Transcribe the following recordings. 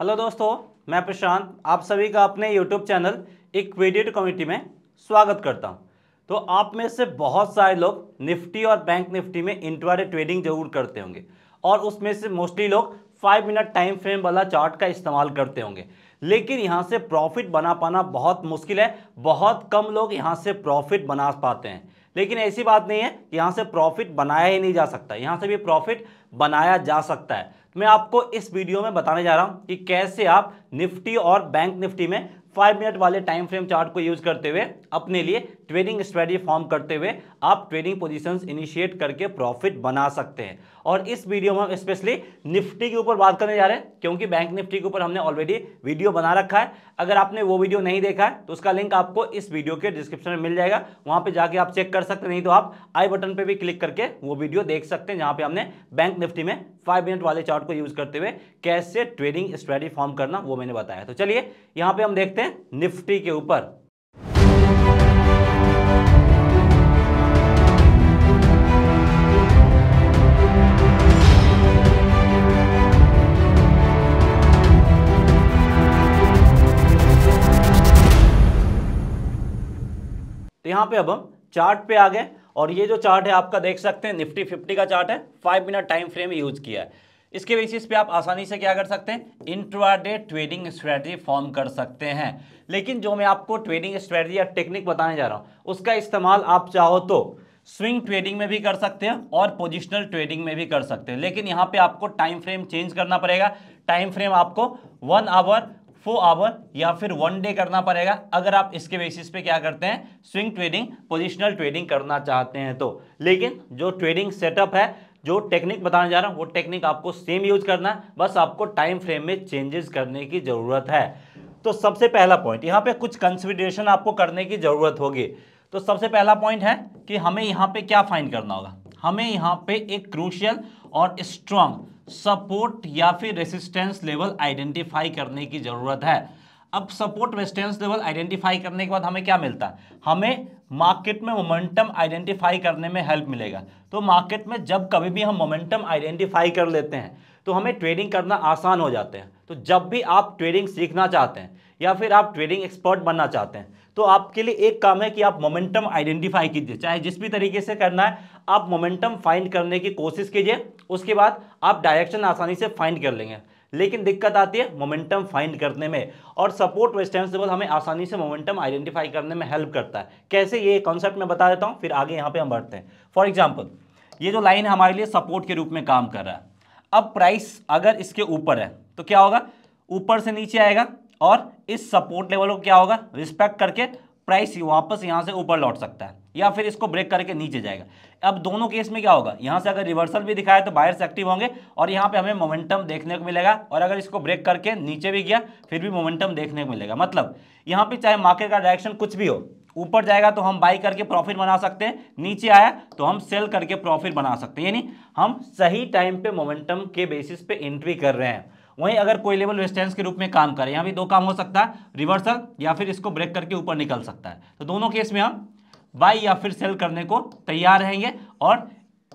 hello दोस्तों मैं प्रशांत आप सभी का अपने यूट्यूब चैनल इक्विडिट कम्युनिटी में स्वागत करता हूं तो आप में से बहुत सारे लोग निफ्टी और बैंक निफ्टी में इंट्राडे ट्रेडिंग जरूर करते होंगे और उसमें से मोस्टली लोग फाइव मिनट टाइम फ्रेम वाला चार्ट का इस्तेमाल करते होंगे लेकिन यहाँ से प्रॉफिट बना पाना बहुत मुश्किल है बहुत कम लोग यहाँ से प्रॉफिट बना पाते हैं लेकिन ऐसी बात नहीं है कि यहाँ से प्रॉफिट बनाया ही नहीं जा सकता यहाँ से भी प्रॉफिट बनाया जा सकता है तो मैं आपको इस वीडियो में बताने जा रहा हूं कि कैसे आप निफ्टी और बैंक निफ्टी में फाइव मिनट वाले टाइम फ्रेम चार्ट को यूज करते हुए अपने लिए ट्रेडिंग स्ट्रेटजी फॉर्म करते हुए आप ट्रेडिंग पोजीशंस इनिशिएट करके प्रॉफिट बना सकते हैं और इस वीडियो में हम स्पेशली निफ्टी के ऊपर बात करने जा रहे हैं क्योंकि बैंक निफ्टी के ऊपर हमने ऑलरेडी वीडियो बना रखा है अगर आपने वो वीडियो नहीं देखा है तो उसका लिंक आपको इस वीडियो के डिस्क्रिप्शन में मिल जाएगा वहां पर जाके आप चेक कर सकते नहीं तो आप आई बटन पर भी क्लिक करके वो वीडियो देख सकते हैं जहाँ पर हमने बैंक निफ्टी में फाइव मिनट वाले चार्ट को यूज करते हुए कैसे ट्रेडिंग स्ट्रेटी फॉर्म करना वो मैंने बताया तो चलिए यहाँ पर हम देखते हैं हैं निफ्टी के ऊपर तो यहां पे अब हम चार्ट पे आ गए और ये जो चार्ट है आपका देख सकते हैं निफ्टी फिफ्टी का चार्ट है five minute time frame use किया है इसके बेसिस पे आप आसानी से क्या कर सकते हैं इंट्राडे ट्रेडिंग स्ट्रेटजी फॉर्म कर सकते हैं लेकिन जो मैं आपको ट्रेडिंग स्ट्रेटजी या टेक्निक बताने जा रहा हूँ उसका इस्तेमाल आप चाहो तो स्विंग ट्रेडिंग में भी कर सकते हैं और पोजिशनल ट्रेडिंग में भी कर सकते हैं लेकिन यहाँ पे आपको टाइम फ्रेम चेंज करना पड़ेगा टाइम फ्रेम आपको वन आवर फोर आवर या फिर वन डे करना पड़ेगा अगर आप इसके बेसिस पे क्या करते हैं स्विंग ट्रेडिंग पोजिशनल ट्रेडिंग करना चाहते हैं तो लेकिन जो ट्रेडिंग सेटअप है जो टेक्निक बताने जा रहा हूँ वो टेक्निक आपको सेम यूज करना है बस आपको टाइम फ्रेम में चेंजेस करने की ज़रूरत है तो सबसे पहला पॉइंट यहाँ पे कुछ कंसिडरेशन आपको करने की ज़रूरत होगी तो सबसे पहला पॉइंट है कि हमें यहाँ पे क्या फाइंड करना होगा हमें यहाँ पे एक क्रूशियल और स्ट्रांग सपोर्ट या फिर रेसिस्टेंस लेवल आइडेंटिफाई करने की ज़रूरत है अब सपोर्ट रेस्टेंस लेवल आइडेंटिफाई करने के बाद हमें क्या मिलता है हमें मार्केट में मोमेंटम आइडेंटिफाई करने में हेल्प मिलेगा तो मार्केट में जब कभी भी हम मोमेंटम आइडेंटिफाई कर लेते हैं तो हमें ट्रेडिंग करना आसान हो जाते हैं तो जब भी आप ट्रेडिंग सीखना चाहते हैं या फिर आप ट्रेडिंग एक्सपर्ट बनना चाहते हैं तो आपके लिए एक काम है कि आप मोमेंटम आइडेंटिफाई कीजिए चाहे जिस भी तरीके से करना है आप मोमेंटम फाइंड करने की कोशिश कीजिए उसके बाद आप डायरेक्शन आसानी से फाइंड कर लेंगे लेकिन दिक्कत आती है मोमेंटम फाइंड करने में और सपोर्ट वेस्टेंसिबल हमें आसानी से मोमेंटम आइडेंटिफाई करने में हेल्प करता है कैसे ये कॉन्सेप्ट मैं बता देता हूँ फिर आगे यहाँ पर हम बढ़ते हैं फॉर एग्जाम्पल ये जो लाइन हमारे लिए सपोर्ट के रूप में काम कर रहा है अब प्राइस अगर इसके ऊपर है तो क्या होगा ऊपर से नीचे आएगा और इस सपोर्ट लेवल को क्या होगा रिस्पेक्ट करके प्राइस वापस यहाँ से ऊपर लौट सकता है या फिर इसको ब्रेक करके नीचे जाएगा अब दोनों केस में क्या होगा यहाँ से अगर रिवर्सल भी दिखाया तो बायर्स एक्टिव होंगे और यहाँ पे हमें मोमेंटम देखने को मिलेगा और अगर इसको ब्रेक करके नीचे भी गया फिर भी मोमेंटम देखने को मिलेगा मतलब यहाँ पे चाहे मार्केट का डायरेक्शन कुछ भी हो ऊपर जाएगा तो हम बाई करके प्रॉफिट बना सकते हैं नीचे आया तो हम सेल करके प्रॉफिट बना सकते हैं यानी हम सही टाइम पे मोमेंटम के बेसिस पे एंट्री कर रहे हैं वहीं अगर कोई लेवल रेस्टेंस के रूप में काम करे यहाँ भी दो काम हो सकता है रिवर्सल या फिर इसको ब्रेक करके ऊपर निकल सकता है तो दोनों केस में हम बाई या फिर सेल करने को तैयार रहेंगे और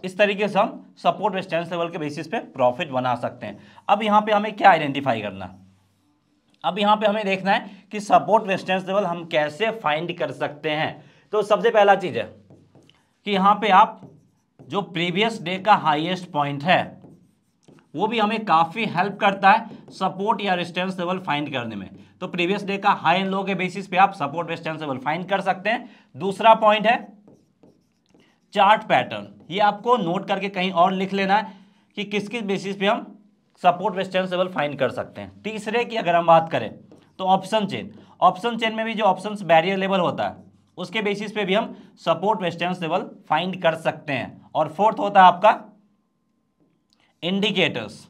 इस तरीके से हम सपोर्ट रेस्टेंस लेवल के बेसिस पे प्रॉफिट बना सकते हैं अब यहाँ पे हमें क्या आइडेंटिफाई करना अब यहाँ पे हमें देखना है कि सपोर्ट रेस्टेंस लेवल हम कैसे फाइंड कर सकते हैं तो सबसे पहला चीज़ है कि यहाँ पे आप जो प्रीवियस डे का हाईएस्ट पॉइंट है वो भी हमें काफ़ी हेल्प करता है सपोर्ट या रेस्टेंस लेवल फाइंड करने में तो प्रीवियस डे का हाई एंड लो के बेसिस पे आप सपोर्ट लेवल फाइंड कर सकते हैं दूसरा पॉइंट है चार्ट पैटर्न ये आपको नोट करके कहीं और लिख लेना है कि किस किस बेसिस पे हम सपोर्ट रेस्टेंसेबल फाइंड कर सकते हैं तीसरे की अगर हम बात करें तो ऑप्शन चेन ऑप्शन चेन में भी जो ऑप्शन बैरियर लेवल होता है उसके बेसिस पे भी हम सपोर्ट रेस्टेंस लेवल फाइंड कर सकते हैं और फोर्थ होता है आपका इंडिकेटर्स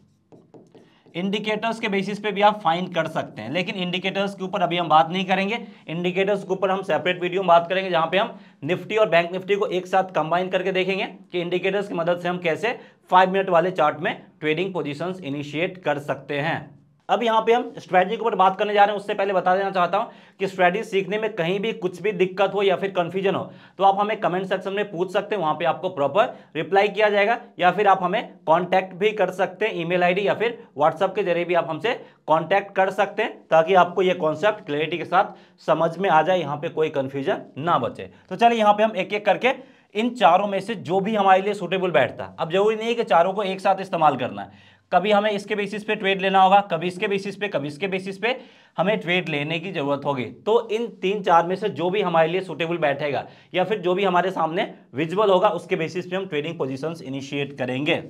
इंडिकेटर्स के बेसिस पे भी आप फाइंड कर सकते हैं लेकिन इंडिकेटर्स के ऊपर अभी हम बात नहीं करेंगे इंडिकेटर्स के ऊपर हम सेपरेट वीडियो में बात करेंगे जहां पे हम निफ्टी और बैंक निफ्टी को एक साथ कंबाइन करके देखेंगे कि इंडिकेटर्स की मदद से हम कैसे फाइव मिनट वाले चार्ट में ट्रेडिंग पोजिशन इनिशिएट कर सकते हैं अब यहाँ पे हम स्ट्रैटी के ऊपर बात करने जा रहे हैं उससे पहले बता देना चाहता हूँ कि स्ट्रैटी सीखने में कहीं भी कुछ भी दिक्कत हो या फिर कन्फ्यूजन हो तो आप हमें कमेंट सेक्शन में पूछ सकते हैं वहाँ पे आपको प्रॉपर रिप्लाई किया जाएगा या फिर आप हमें कॉन्टैक्ट भी कर सकते हैं ईमेल आईडी या फिर व्हाट्सअप के जरिए भी आप हमसे कॉन्टैक्ट कर सकते हैं ताकि आपको ये कॉन्सेप्ट क्लैरिटी के साथ समझ में आ जाए यहाँ पर कोई कन्फ्यूजन ना बचे तो चलिए यहाँ पर हम एक एक करके इन चारों में से जो भी हमारे लिए सुटेबल बैठता अब जरूरी नहीं है कि चारों को एक साथ इस्तेमाल करना है कभी हमें इसके बेसिस पे ट्रेड लेना होगा कभी इसके बेसिस पे कभी इसके बेसिस पे हमें ट्रेड लेने की जरूरत होगी तो इन तीन चार में से जो भी हमारे लिए सुटेबल बैठेगा या फिर जो भी हमारे सामने विजिबल होगा उसके बेसिस पे हम ट्रेडिंग पोजिशन इनिशिएट करेंगे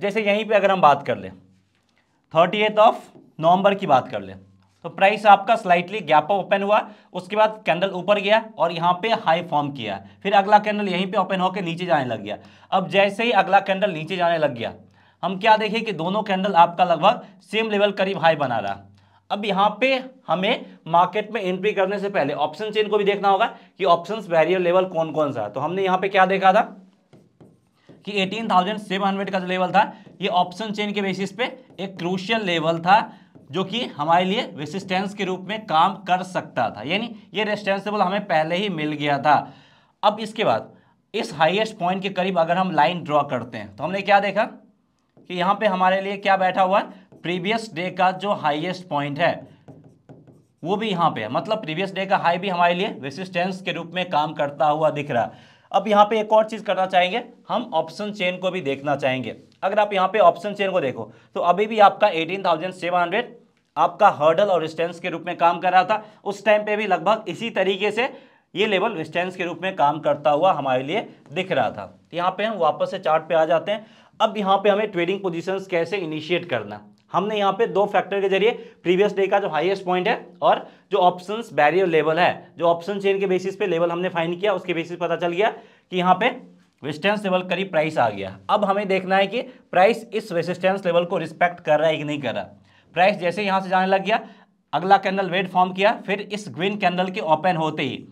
जैसे यहीं पर अगर हम बात कर लें थर्टी ऑफ नवंबर की बात कर लें तो प्राइस आपका स्लाइटली गैप ओपन हुआ उसके बाद कैंडल ऊपर गया और यहाँ पे हाई फॉर्म किया फिर अगला कैंडल यहीं पे ओपन होकर नीचे जाने लग गया अब जैसे ही अगला कैंडल नीचे जाने लग गया हम क्या देखें कि दोनों कैंडल आपका लगभग सेम लेवल करीब हाई बना रहा अब यहाँ पे हमें मार्केट में एंट्री करने से पहले ऑप्शन चेन को भी देखना होगा कि ऑप्शंस वेरियर लेवल कौन कौन सा है तो हमने यहाँ पे क्या देखा था कि 18,700 का जो लेवल था ये ऑप्शन चेन के बेसिस पे एक क्रूशियल लेवल था जो कि हमारे लिए रेसिस्टेंस के रूप में काम कर सकता था यानी ये रेसिस्टेंस लेवल हमें पहले ही मिल गया था अब इसके बाद इस हाईएस्ट पॉइंट के करीब अगर हम लाइन ड्रॉ करते हैं तो हमने क्या देखा कि यहां पे हमारे लिए क्या बैठा हुआ है प्रीवियस डे का जो हाईएस्ट पॉइंट है वो भी यहां पे है मतलब प्रीवियस डे का हाई भी हमारे लिए रेसिस्टेंस के रूप में काम करता हुआ दिख रहा है अब यहाँ पे एक और चीज़ करना चाहेंगे हम ऑप्शन चेन को भी देखना चाहेंगे अगर आप यहाँ पे ऑप्शन चेन को देखो तो अभी भी आपका 18,700 आपका हर्डल और रिस्टेंस के रूप में काम कर रहा था उस टाइम पे भी लगभग इसी तरीके से ये लेवल वेस्टेंस के रूप में काम करता हुआ हमारे लिए दिख रहा था तो यहाँ पे हम वापस से चार्ट पे आ जाते हैं अब यहाँ पे हमें ट्रेडिंग पोजीशंस कैसे इनिशिएट करना हमने यहाँ पे दो फैक्टर के जरिए प्रीवियस डे का जो हाईएस्ट पॉइंट है और जो ऑप्शंस बैरियर लेवल है जो ऑप्शन चेन के बेसिस पे लेवल हमने फाइन किया उसके बेसिस पता चल गया कि यहाँ पे रेजिस्टेंस लेवल करीब प्राइस आ गया अब हमें देखना है कि प्राइस इस रेजिस्टेंस लेवल को रिस्पेक्ट कर रहा है कि नहीं कर रहा प्राइस जैसे यहाँ से जाने लग गया अगला कैंडल वेट फॉर्म किया फिर इस ग्रीन कैंडल के ओपन होते ही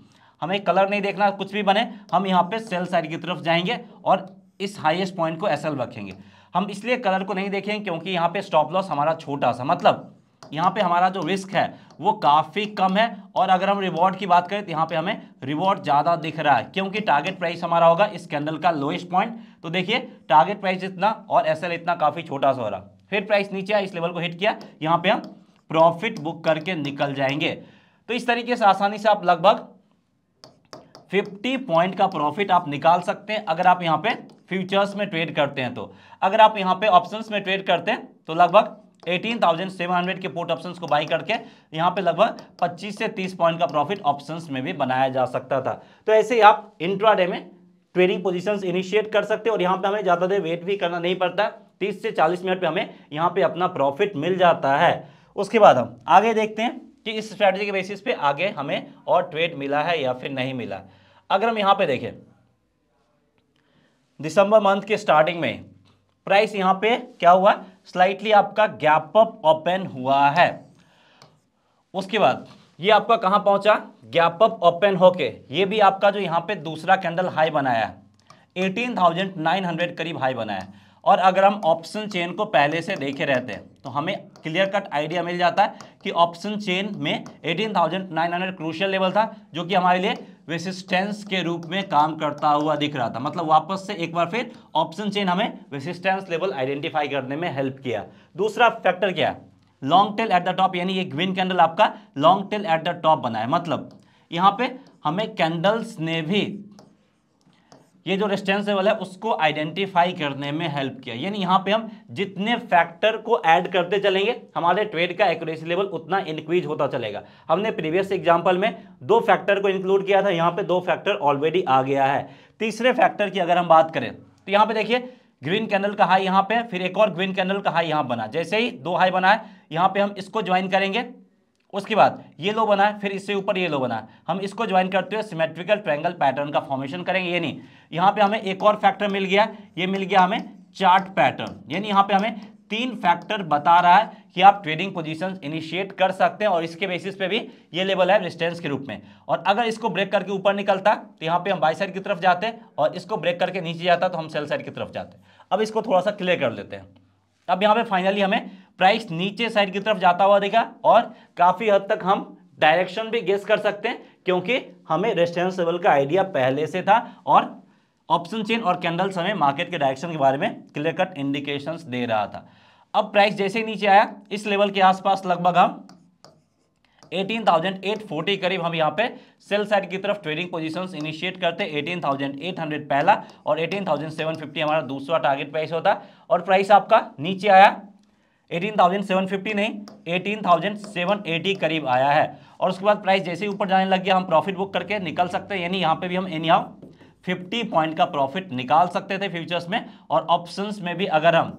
हमें कलर नहीं देखना कुछ भी बने हम यहाँ पे सेल साइड की तरफ जाएंगे और इस हाईएस्ट पॉइंट को एस रखेंगे हम इसलिए कलर को नहीं देखेंगे क्योंकि यहाँ पे स्टॉप लॉस हमारा छोटा सा मतलब यहाँ पे हमारा जो रिस्क है वो काफ़ी कम है और अगर हम रिवॉर्ड की बात करें तो यहाँ पे हमें रिवॉर्ड ज़्यादा दिख रहा है क्योंकि टारगेट प्राइस हमारा होगा इस कैंडल का लोएस्ट पॉइंट तो देखिए टारगेट प्राइस इतना और एस इतना काफ़ी छोटा सा हो रहा फिर प्राइस नीचे आया इस लेवल को हिट किया यहाँ पर हम प्रॉफिट बुक करके निकल जाएंगे तो इस तरीके से आसानी से आप लगभग 50 पॉइंट का प्रॉफिट आप निकाल सकते हैं अगर आप यहाँ पे फ्यूचर्स में ट्रेड करते हैं तो अगर आप यहाँ पे ऑप्शंस में ट्रेड करते हैं तो लगभग 18,700 के पोर्ट ऑप्शंस को बाई करके यहाँ पे लगभग 25 से 30 पॉइंट का प्रॉफिट ऑप्शंस में भी बनाया जा सकता था तो ऐसे ही आप इंट्राडे में ट्रेडिंग पोजीशंस इनिशिएट कर सकते हैं और यहाँ पे हमें ज़्यादा देर वेट भी करना नहीं पड़ता तीस से चालीस मिनट पर हमें यहाँ पर अपना प्रॉफिट मिल जाता है उसके बाद हम आगे देखते हैं कि इस स्ट्रैटेजी के बेसिस पे आगे हमें और ट्रेड मिला है या फिर नहीं मिला अगर हम यहाँ पे देखें दिसंबर मंथ के स्टार्टिंग में प्राइस यहाँ पे क्या हुआ स्लाइटली आपका गैप अप ओपन हुआ है उसके बाद ये आपका कहाँ पहुँचा गैप अप ओपन होके ये भी आपका जो यहाँ पे दूसरा कैंडल हाई बनाया है एटीन करीब हाई बनाया है और अगर हम ऑप्शन चेन को पहले से देखे रहते हैं तो हमें क्लियर कट आइडिया मिल जाता है कि ऑप्शन चेन में 18,900 क्रूशियल लेवल था जो कि हमारे लिए रेसिस्टेंस के रूप में काम करता हुआ दिख रहा था मतलब वापस से एक बार फिर ऑप्शन चेन हमें रेसिस्टेंस लेवल आइडेंटिफाई करने में हेल्प किया दूसरा फैक्टर क्या है long tail at the top यानी ये ग्रीन कैंडल आपका long tail at the top बना है मतलब यहाँ पे हमें कैंडल्स ने भी ये जो रेस्टेंसेबल है उसको आइडेंटिफाई करने में हेल्प किया यानी यहाँ पे हम जितने फैक्टर को ऐड करते चलेंगे हमारे ट्रेड का एक्यूरेसी लेवल उतना इंक्रीज होता चलेगा हमने प्रीवियस एग्जाम्पल में दो फैक्टर को इंक्लूड किया था यहाँ पे दो फैक्टर ऑलरेडी आ गया है तीसरे फैक्टर की अगर हम बात करें तो यहाँ पे देखिए ग्रीन कैंडल का हाई यहाँ पे फिर एक और ग्रीन कैंडल का हाई यहाँ बना जैसे ही दो हाई बना है यहाँ पे हम इसको ज्वाइन करेंगे उसके बाद ये लो बना फिर इससे ऊपर ये लो बना हम इसको ज्वाइन करते हुए सिमेट्रिकल ट्रैंगल पैटर्न का फॉर्मेशन करेंगे ये नहीं यहाँ पे हमें एक और फैक्टर मिल गया ये मिल गया हमें चार्ट पैटर्न यानी यहाँ पे हमें तीन फैक्टर बता रहा है कि आप ट्रेडिंग पोजीशंस इनिशिएट कर सकते हैं और इसके बेसिस पे भी ये लेवल है रेजिस्टेंस के रूप में और अगर इसको ब्रेक करके ऊपर निकलता तो यहाँ पे हम बाई साइड की तरफ जाते और इसको ब्रेक करके नीचे जाता तो हम सेल साइड की तरफ जाते अब इसको थोड़ा सा क्लियर कर लेते हैं अब यहाँ पर फाइनली हमें प्राइस नीचे साइड की तरफ जाता हुआ दिखा और काफ़ी हद तक हम डायरेक्शन भी गेस कर सकते हैं क्योंकि हमें रेस्टोरेंस लेवल का आइडिया पहले से था और ऑप्शन चेन और कैंडल्स हमें मार्केट के डायरेक्शन के बारे में क्लियर कट इंडिकेशन दे रहा था अब प्राइस जैसे ही नीचे आया इस लेवल के आसपास लगभग हम 18,840 करीब हम यहां पे सेल साइड की तरफ ट्रेडिंग पोजीशंस इनिशिएट करते 18,800 पहला और 18,750 हमारा दूसरा टारगेट प्राइस होता और प्राइस आपका नीचे आया 18,750 नहीं 18,780 करीब आया है और उसके बाद प्राइस जैसे ही ऊपर जाने लग गया हम प्रॉफिट बुक करके निकल सकते हैं यानी यहाँ पे भी हम एनी हाउ फिफ्टी पॉइंट का प्रॉफिट निकाल सकते थे फ्यूचर्स में और ऑप्शंस में भी अगर हम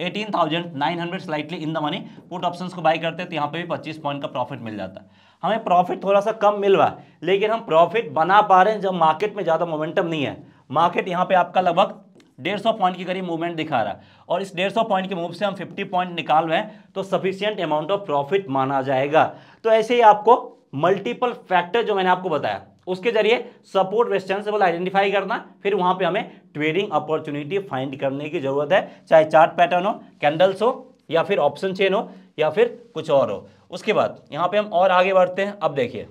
18,900 slightly in the money put options को बाई करते हैं तो यहाँ पे भी 25 पॉइंट का प्रॉफिट मिल जाता है हमें प्रॉफिट थोड़ा सा कम मिल रहा है लेकिन हम प्रॉफिट बना पा रहे हैं जब मार्केट में ज़्यादा मोमेंटम नहीं है मार्केट यहाँ पे आपका लगभग डेढ़ सौ पॉइंट के करीब मूवमेंट दिखा रहा है और इस डेढ़ सौ पॉइंट के मूव से हम फिफ्टी पॉइंट निकाल रहे हैं तो सफिशियंट अमाउंट ऑफ प्रॉफिट माना जाएगा तो ऐसे ही आपको मल्टीपल फैक्टर जो मैंने आपको बताया उसके जरिए सपोर्ट रेस्टेंसेबल आइडेंटिफाई करना फिर वहां पे हमें ट्रेडिंग अपॉर्चुनिटी फाइंड करने की जरूरत है चाहे चार्ट पैटर्न हो कैंडल्स हो या फिर ऑप्शन चेन हो या फिर कुछ और हो उसके बाद यहाँ पे हम और आगे बढ़ते हैं अब देखिए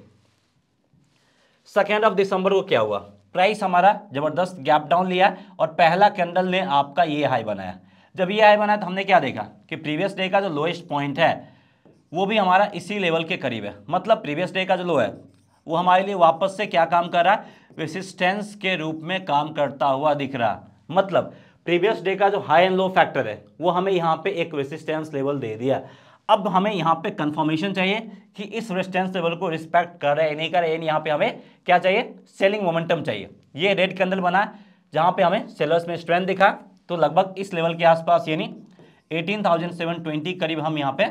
सेकेंड ऑफ दिसंबर को क्या हुआ प्राइस हमारा जबरदस्त गैप डाउन लिया और पहला कैंडल ने आपका ये हाई बनाया जब ये हाई बनाया तो हमने क्या देखा कि प्रीवियस डे का जो लोएस्ट पॉइंट है वो भी हमारा इसी लेवल के करीब है मतलब प्रीवियस डे का जो लो है वो हमारे लिए वापस से क्या काम कर रहा है रेसिस्टेंस के रूप में काम करता हुआ दिख रहा मतलब प्रीवियस डे का जो हाई एंड लो फैक्टर है वो हमें यहाँ पे एक रेसिस्टेंस लेवल दे दिया अब हमें यहाँ पे कंफर्मेशन चाहिए कि इस रेजिस्टेंस लेवल को रिस्पेक्ट कर रहे हैं नहीं कर रहे हैं यहाँ पे हमें क्या चाहिए सेलिंग मोमेंटम चाहिए ये रेड कैंडल बना है जहाँ पे हमें सेलर्स में स्ट्रेंथ दिखा तो लगभग इस लेवल के आसपास यानी 18,720 करीब हम यहाँ पे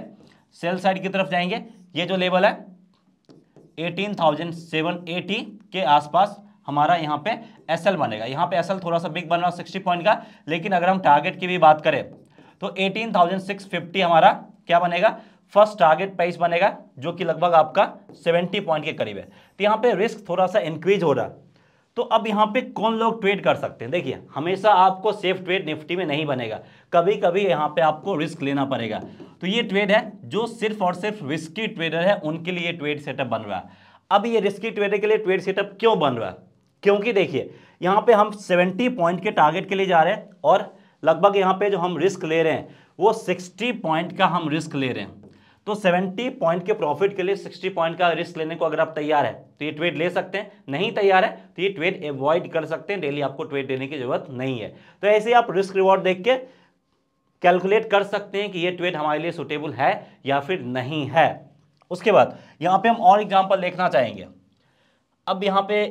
सेल साइड की तरफ जाएंगे ये जो लेवल है एटी के आसपास हमारा यहाँ पे एल बनेगा यहाँ पे एल थोड़ा सा बिग बन रहा है सिक्सटी पॉइंट का लेकिन अगर हम टारगेट की भी बात करें तो फिफ्टी हमारा क्या बनेगा फर्स्ट टारगेट प्राइस बनेगा जो कि लगभग आपका 70 पॉइंट के करीब है तो यहाँ पे रिस्क थोड़ा सा इंक्रीज हो रहा तो अब यहाँ पे कौन लोग ट्रेड कर सकते हैं देखिए हमेशा आपको सेफ ट्रेड निफ्टी में नहीं बनेगा कभी कभी यहाँ पे आपको रिस्क लेना पड़ेगा तो ये ट्रेड है जो सिर्फ और सिर्फ रिस्की ट्रेडर है उनके लिए ट्रेड सेटअप बन रहा अब ये रिस्की ट्रेडर के लिए ट्रेड सेटअप क्यों बन रहा क्योंकि देखिए यहाँ पर हम सेवेंटी पॉइंट के टारगेट के लिए जा रहे हैं और लगभग यहाँ पे जो हम रिस्क ले रहे हैं वो 60 पॉइंट का हम रिस्क ले रहे हैं तो 70 पॉइंट के प्रॉफिट के लिए 60 पॉइंट का रिस्क लेने को अगर आप तैयार है तो ये ट्रेड ले सकते हैं नहीं तैयार है तो ये ट्रेड अवॉइड कर सकते हैं डेली आपको ट्रेड देने की जरूरत नहीं है तो ऐसे आप रिस्क रिवॉर्ड देख के कैलकुलेट कर सकते हैं कि ये ट्रेड हमारे लिए सुटेबल है या फिर नहीं है उसके बाद यहाँ पे हम और एग्जाम्पल देखना चाहेंगे अब यहाँ पे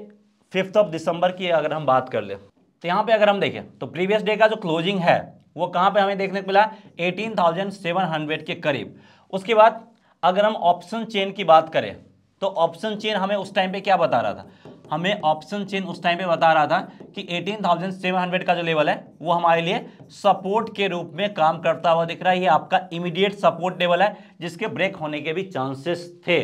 फिफ्थ ऑफ दिसंबर की अगर हम बात कर ले तो यहाँ पे अगर हम देखें तो प्रीवियस डे का जो क्लोजिंग है वो कहाँ पे हमें देखने को मिला 18,700 के करीब उसके बाद अगर हम ऑप्शन चेन की बात करें तो ऑप्शन चेन हमें उस टाइम पे क्या बता रहा था हमें ऑप्शन चेन उस टाइम पे बता रहा था कि 18,700 का जो लेवल है वो हमारे लिए सपोर्ट के रूप में काम करता हुआ दिख रहा है ये आपका इमीडिएट सपोर्ट लेवल है जिसके ब्रेक होने के भी चांसेस थे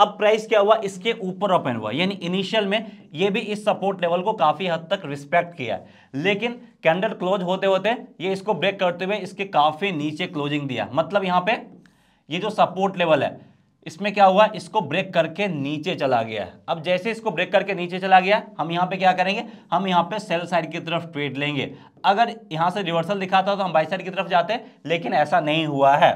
अब प्राइस क्या हुआ इसके ऊपर ओपन हुआ यानी इनिशियल में ये भी इस सपोर्ट लेवल को काफ़ी हद तक रिस्पेक्ट किया है लेकिन कैंडल क्लोज होते होते ये इसको ब्रेक करते हुए इसके काफ़ी नीचे क्लोजिंग दिया मतलब यहाँ पे ये जो सपोर्ट लेवल है इसमें क्या हुआ इसको ब्रेक करके नीचे चला गया है अब जैसे इसको ब्रेक करके नीचे चला गया हम यहाँ पे क्या करेंगे हम यहाँ पे सेल साइड की तरफ ट्रेड लेंगे अगर यहाँ से रिवर्सल दिखाता तो हम बाई साइड की तरफ जाते लेकिन ऐसा नहीं हुआ है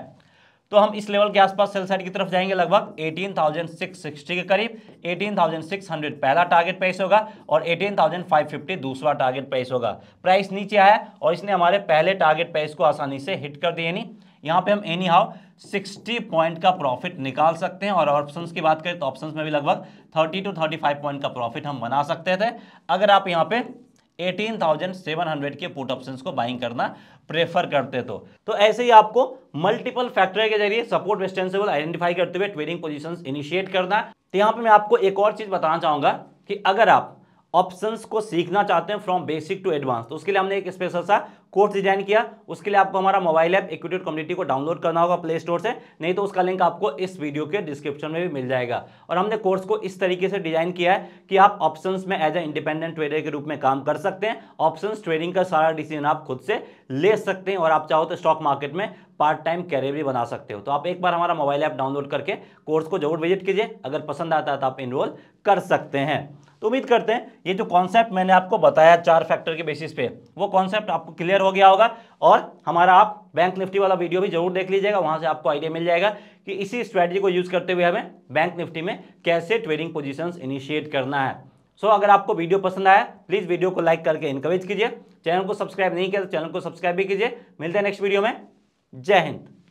तो हम इस लेवल के आसपास सेल साइड की तरफ जाएंगे लगभग 18,660 के करीब 18,600 पहला टारगेट प्राइस होगा और 18,550 दूसरा टारगेट प्राइस होगा प्राइस नीचे आया और इसने हमारे पहले टारगेट प्राइस को आसानी से हिट कर दिया नहीं यहाँ पे हम एनी हाउ सिक्सटी पॉइंट का प्रॉफिट निकाल सकते हैं और ऑप्शंस की बात करें तो ऑप्शंस में भी लगभग thirty two thirty five point का प्रॉफिट हम बना सकते थे अगर आप यहाँ पे 18,700 के पुट ऑप्शंस को बाइंग करना प्रेफर करते तो तो ऐसे ही आपको मल्टीपल फैक्टर के जरिए सपोर्ट वेस्टेंसेबल आइडेंटिफाई करते हुए ट्रेडिंग पोजीशंस इनिशिएट करना तो यहाँ पे मैं आपको एक और चीज़ बताना चाहूँगा कि अगर आप ऑप्शंस को सीखना चाहते हैं फ्रॉम बेसिक टू एडवांस तो उसके लिए हमने एक स्पेशल सा कोर्स डिजाइन किया उसके लिए आपको हमारा मोबाइल ऐप इक्विटेड कम्युनिटी को डाउनलोड करना होगा प्ले स्टोर से नहीं तो उसका लिंक आपको इस वीडियो के डिस्क्रिप्शन में भी मिल जाएगा और हमने कोर्स को इस तरीके से डिजाइन किया है कि आप ऑप्शन में एज ए इंडिपेंडेंट ट्रेडर के रूप में काम कर सकते हैं ऑप्शन ट्रेडिंग का सारा डिसीजन आप खुद से ले सकते हैं और आप चाहो तो स्टॉक मार्केट में पार्ट टाइम कैरियर भी बना सकते हो तो आप एक बार हमारा मोबाइल ऐप डाउनलोड करके कोर्स को जरूर विजिट कीजिए अगर पसंद आता है तो आप इनरोल कर सकते हैं तो उम्मीद करते हैं ये जो कॉन्सेप्ट मैंने आपको बताया चार फैक्टर के बेसिस पे वो कॉन्सेप्ट आपको क्लियर हो गया होगा और हमारा आप बैंक निफ्टी वाला वीडियो भी जरूर देख लीजिएगा वहाँ से आपको आइडिया मिल जाएगा कि इसी स्ट्रैटेजी को यूज़ करते हुए हमें बैंक निफ्टी में कैसे ट्रेडिंग पोजिशन इनिशिएट करना है सो so, अगर आपको वीडियो पसंद आया प्लीज़ वीडियो को लाइक करके इनकरेज कीजिए चैनल को सब्सक्राइब नहीं किया तो चैनल को सब्सक्राइब भी कीजिए मिलते हैं नेक्स्ट वीडियो में जय हिंद